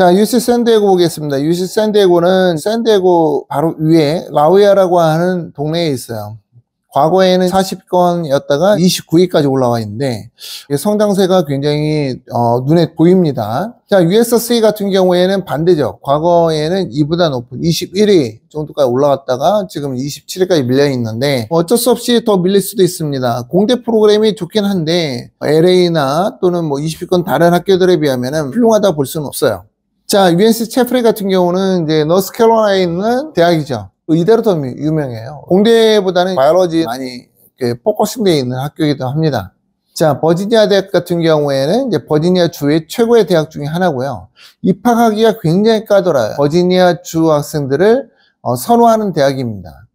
자, UC 샌디에고 보겠습니다. UC 샌디에고는 샌디에고 바로 위에 라우야라고 하는 동네에 있어요. 과거에는 4 0권이었다가 29위까지 올라와 있는데 성장세가 굉장히 어, 눈에 보입니다. 자, USC 같은 경우에는 반대죠. 과거에는 2보다 높은 21위 정도까지 올라갔다가 지금 27위까지 밀려 있는데 어쩔 수 없이 더 밀릴 수도 있습니다. 공대 프로그램이 좋긴 한데 LA나 또는 뭐 20위권 다른 학교들에 비하면 훌륭하다 볼 수는 없어요. 자, UNC 채프리 같은 경우는 이제 너스캐롤라이나에 있는 대학이죠. 의대로 더 유명해요. 공대보다는 바이올로지 많이 포커싱되어 있는 학교이기도 합니다. 자, 버지니아 대학 같은 경우에는 이제 버지니아 주의 최고의 대학 중에 하나고요. 입학하기가 굉장히 까다로워요. 버지니아 주 학생들을 어, 선호하는 대학입니다.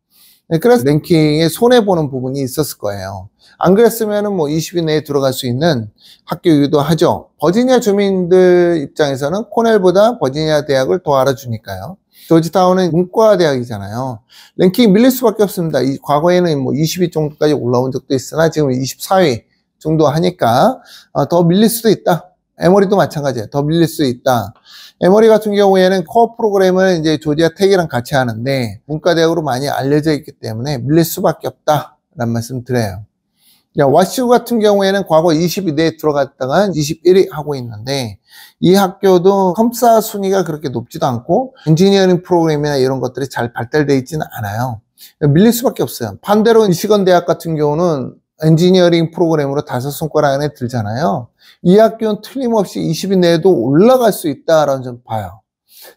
네, 그래서 랭킹에 손해보는 부분이 있었을 거예요. 안 그랬으면 은뭐 20위 내에 들어갈 수 있는 학교이기도 하죠. 버지니아 주민들 입장에서는 코넬보다 버지니아 대학을 더 알아주니까요. 조지타운은 문과 대학이잖아요. 랭킹이 밀릴 수밖에 없습니다. 이, 과거에는 뭐 20위 정도까지 올라온 적도 있으나 지금 24위 정도 하니까 어, 더 밀릴 수도 있다. 에머리도 마찬가지예요. 더 밀릴 수 있다. 에머리 같은 경우에는 코어 프로그램을 이제 조지아 텍이랑 같이 하는데 문과대학으로 많이 알려져 있기 때문에 밀릴 수밖에 없다. 라는 말씀 드려요. 자, 와시우 같은 경우에는 과거 22대에 들어갔다가 21위 하고 있는데 이 학교도 컴사 순위가 그렇게 높지도 않고 엔지니어링 프로그램이나 이런 것들이 잘 발달되어 있지는 않아요. 밀릴 수밖에 없어요. 반대로 미시건 대학 같은 경우는 엔지니어링 프로그램으로 다섯 손가락 안에 들잖아요. 이 학교는 틀림없이 20위 내에도 올라갈 수 있다라는 점 봐요.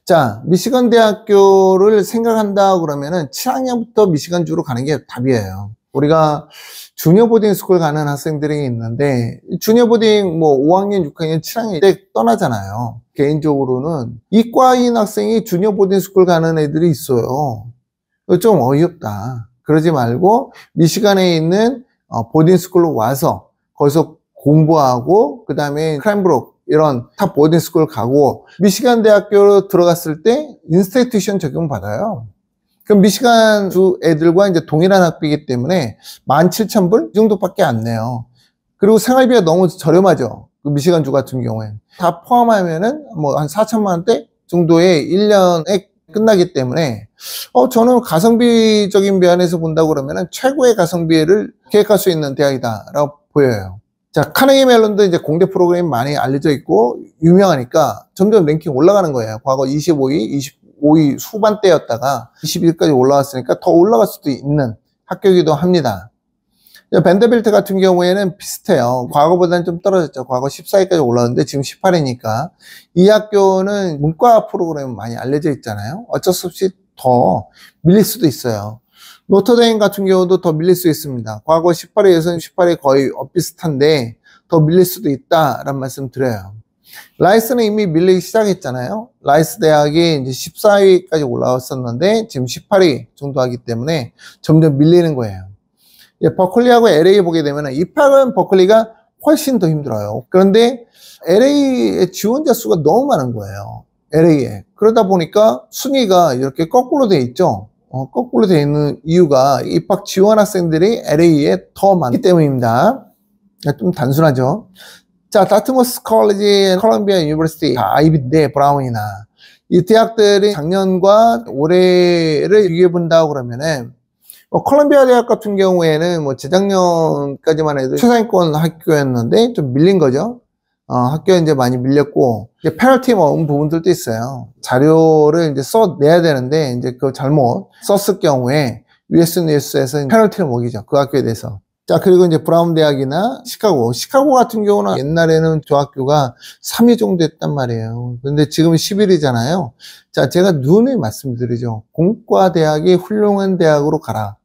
자, 미시간 대학교를 생각한다 그러면은 7학년부터 미시간 주로 가는 게 답이에요. 우리가 주니어 보딩 스쿨 가는 학생들이 있는데 주니어 보딩 뭐 5학년, 6학년, 7학년 때 떠나잖아요. 개인적으로는 이과인 학생이 주니어 보딩 스쿨 가는 애들이 있어요. 좀 어이없다. 그러지 말고 미시간에 있는 보딩 어, 스쿨로 와서 거기서 공부하고 그 다음에 크라임브록 이런 탑 보딩 스쿨 가고 미시간 대학교로 들어갔을 때 인스테티션 적용 받아요. 그럼 미시간 주 애들과 이제 동일한 학비이기 때문에 17,000불 정도밖에 안 내요. 그리고 생활비가 너무 저렴하죠. 그 미시간 주 같은 경우엔 다 포함하면은 뭐 한 4천만 원대 정도의 1년에 끝나기 때문에 어, 저는 가성비적인 면에서 본다고 그러면 최고의 가성비를 계획할 수 있는 대학이다라고 보여요. 자, 카네기 멜론도 이제 공대 프로그램이 많이 알려져 있고 유명하니까 점점 랭킹 올라가는 거예요. 과거 25위, 25위 후반대였다가 21위까지 올라왔으니까 더 올라갈 수도 있는 학교이기도 합니다. 밴드빌트 같은 경우에는 비슷해요. 과거보다는 좀 떨어졌죠. 과거 14위까지 올라왔는데 지금 18위니까 이 학교는 문과 프로그램 많이 알려져 있잖아요. 어쩔 수 없이 더 밀릴 수도 있어요. 노트레인 같은 경우도 더 밀릴 수 있습니다. 과거 18회 예선 18회 거의 비슷한데 더 밀릴 수도 있다라는 말씀 드려요. 라이스는 이미 밀리기 시작했잖아요. 라이스 대학이 이제 14위까지 올라왔었는데 지금 18위 정도 하기 때문에 점점 밀리는 거예요. 버클리하고 LA 보게 되면 입학은 버클리가 훨씬 더 힘들어요. 그런데 LA의 지원자 수가 너무 많은 거예요. LA에. 그러다 보니까 순위가 이렇게 거꾸로 돼 있죠. 어, 거꾸로 돼 있는 이유가 입학 지원 학생들이 LA에 더 많기 때문입니다. 네, 좀 단순하죠. 자, 다트머스 컬리지, 컬럼비아 유니버시티, 아, 아이비대, 네, 브라운이나 이 대학들이 작년과 올해를 비교해 본다고 그러면은 뭐 컬럼비아 대학 같은 경우에는 뭐 재작년까지만 해도 최상위권 학교였는데 좀 밀린 거죠. 어, 학교에 이제 많이 밀렸고 이제 페널티 먹은 뭐 부분들도 있어요. 자료를 이제 써내야 되는데 이제 그 잘못 썼을 경우에 US 뉴스에서 페널티를 먹이죠. 그 학교에 대해서. 자 그리고 이제 브라운 대학이나 시카고 시카고 같은 경우는 옛날에는 저 학교가 3위 정도 했단 말이에요 근데 지금 11위잖아요 자 제가 눈에 말씀드리죠 공과 대학이 훌륭한 대학으로 가라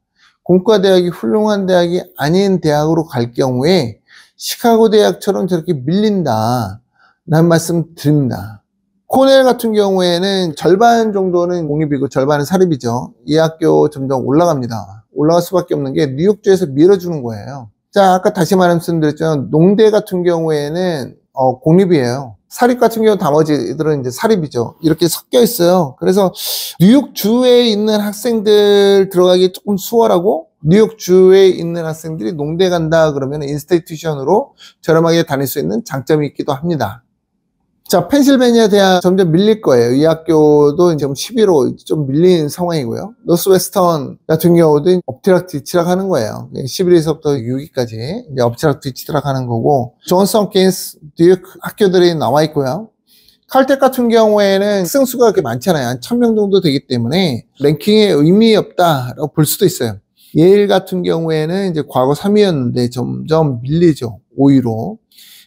공과 대학이 훌륭한 대학이 아닌 대학으로 갈 경우에 시카고 대학처럼 저렇게 밀린다. 라는 말씀 드립니다. 코넬 같은 경우에는 절반 정도는 공립이고 절반은 사립이죠. 이 학교 점점 올라갑니다. 올라갈 수밖에 없는 게 뉴욕주에서 밀어주는 거예요. 자, 아까 다시 말씀드렸지만 농대 같은 경우에는 어, 공립이에요. 사립 같은 경우 나머지들은 이제 사립이죠. 이렇게 섞여 있어요. 그래서 뉴욕 주에 있는 학생들 들어가기 조금 수월하고 뉴욕 주에 있는 학생들이 농대 간다 그러면 인스테이튜션으로 저렴하게 다닐 수 있는 장점이 있기도 합니다. 자, 펜실베니아 대학 점점 밀릴 거예요. 이 학교도 지금 11호 좀 밀린 상황이고요. 노스웨스턴 같은 경우도 엎치락 뒤치락 하는 거예요. 11위에서부터 예, 6위까지 이제 엎치락 뒤치락 하는 거고, 존슨 킨스, 듀크 학교들이 나와 있고요. 칼텍 같은 경우에는 승수가 그렇게 많잖아요. 한 1000명 정도 되기 때문에 랭킹에 의미 없다라고 볼 수도 있어요. 예일 같은 경우에는 이제 과거 3위였는데 점점 밀리죠. 5위로.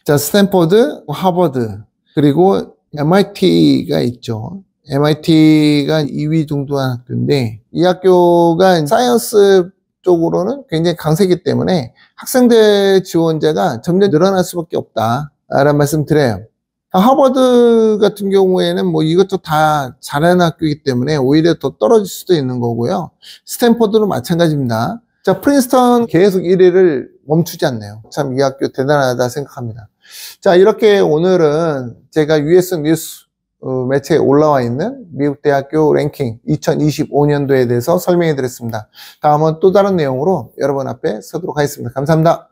자, 스탠퍼드, 하버드, 그리고 MIT가 있죠. MIT가 2위 정도 한 학교인데 이 학교가 사이언스 쪽으로는 굉장히 강세기 때문에 학생들 지원자가 점점 늘어날 수밖에 없다라는 말씀 드려요. 하버드 같은 경우에는 뭐 이것도 다 잘하는 학교이기 때문에 오히려 더 떨어질 수도 있는 거고요. 스탠퍼드도 마찬가지입니다. 자, 프린스턴 계속 1위를 멈추지 않네요. 참 이 학교 대단하다 생각합니다. 자 이렇게 오늘은 제가 US 뉴스 어, 매체에 올라와 있는 미국 대학교 랭킹 2025년도에 대해서 설명해 드렸습니다. 다음은 또 다른 내용으로 여러분 앞에 서도록 하겠습니다. 감사합니다.